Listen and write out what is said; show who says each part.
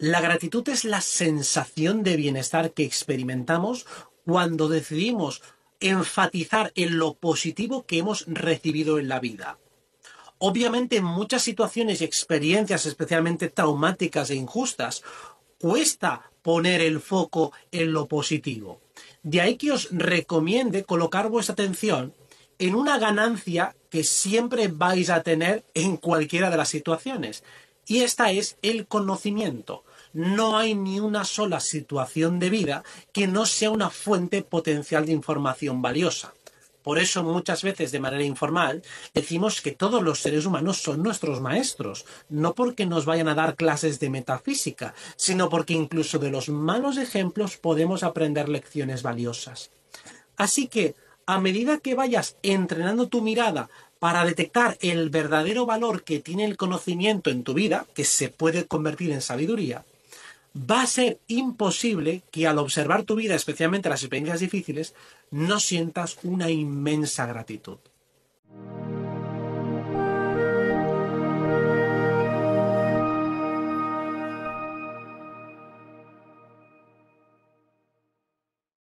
Speaker 1: La gratitud es la sensación de bienestar que experimentamos cuando decidimos enfatizar en lo positivo que hemos recibido en la vida. Obviamente en muchas situaciones y experiencias especialmente traumáticas e injustas, cuesta poner el foco en lo positivo. De ahí que os recomiende colocar vuestra atención en una ganancia que siempre vais a tener en cualquiera de las situaciones, y esta es el conocimiento. No hay ni una sola situación de vida que no sea una fuente potencial de información valiosa. Por eso muchas veces de manera informal decimos que todos los seres humanos son nuestros maestros, no porque nos vayan a dar clases de metafísica, sino porque incluso de los malos ejemplos podemos aprender lecciones valiosas. Así que, a medida que vayas entrenando tu mirada para detectar el verdadero valor que tiene el conocimiento en tu vida, que se puede convertir en sabiduría, va a ser imposible que al observar tu vida, especialmente las experiencias difíciles, no sientas una inmensa gratitud.